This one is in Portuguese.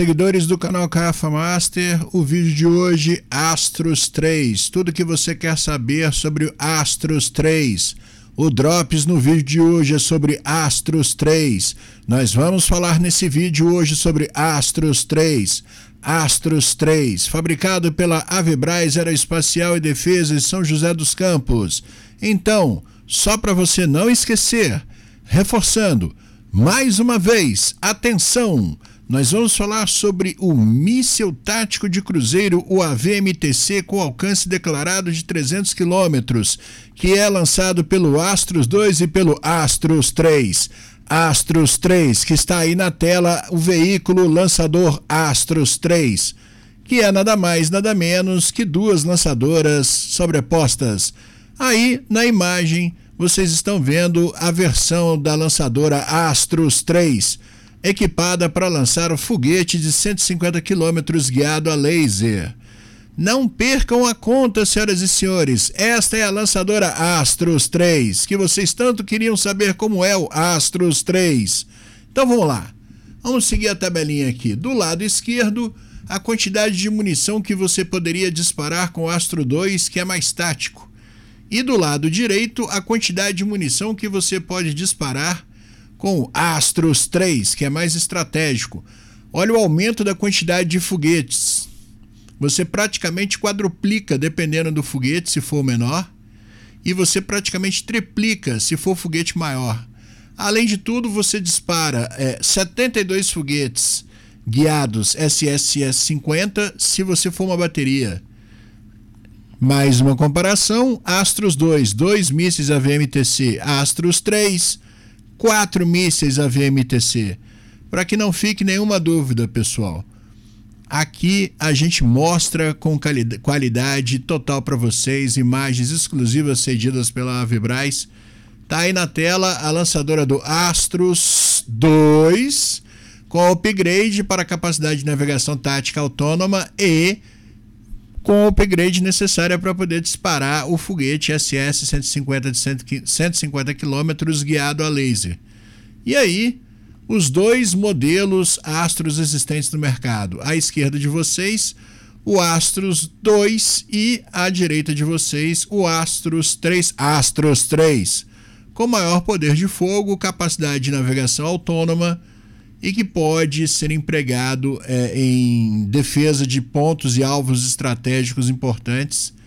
Seguidores do canal Carafa Master, o vídeo de hoje, Astros 3. Tudo que você quer saber sobre o Astros 3. O Drops no vídeo de hoje é sobre Astros 3. Nós vamos falar nesse vídeo hoje sobre Astros 3. Astros 3, fabricado pela Avebraz Aeroespacial e Defesa em São José dos Campos. Então, só para você não esquecer, reforçando, mais uma vez, atenção! nós vamos falar sobre o míssil tático de cruzeiro, o AVMTC, com alcance declarado de 300 quilômetros, que é lançado pelo Astros 2 e pelo Astros 3. Astros 3, que está aí na tela, o veículo lançador Astros 3, que é nada mais, nada menos que duas lançadoras sobrepostas. Aí, na imagem, vocês estão vendo a versão da lançadora Astros 3 equipada para lançar o foguete de 150 quilômetros guiado a laser. Não percam a conta, senhoras e senhores. Esta é a lançadora Astros 3, que vocês tanto queriam saber como é o Astros 3. Então vamos lá. Vamos seguir a tabelinha aqui. Do lado esquerdo, a quantidade de munição que você poderia disparar com o Astro 2, que é mais tático. E do lado direito, a quantidade de munição que você pode disparar com o Astros 3, que é mais estratégico. Olha o aumento da quantidade de foguetes. Você praticamente quadruplica dependendo do foguete, se for menor, e você praticamente triplica se for foguete maior. Além de tudo, você dispara é, 72 foguetes guiados SSS-50 se você for uma bateria. Mais uma comparação: Astros 2, dois mísseis AVMTC, Astros 3, quatro mísseis AVMTC. Para que não fique nenhuma dúvida, pessoal. Aqui a gente mostra com qualidade total para vocês imagens exclusivas cedidas pela Avibraz. Tá aí na tela a lançadora do Astros 2 com upgrade para capacidade de navegação tática autônoma e com o upgrade necessário para poder disparar o foguete SS-150 de 150 km guiado a laser. E aí, os dois modelos astros existentes no mercado. À esquerda de vocês, o Astros 2 e à direita de vocês, o Astros 3, Astros 3, com maior poder de fogo, capacidade de navegação autônoma, e que pode ser empregado é, em defesa de pontos e alvos estratégicos importantes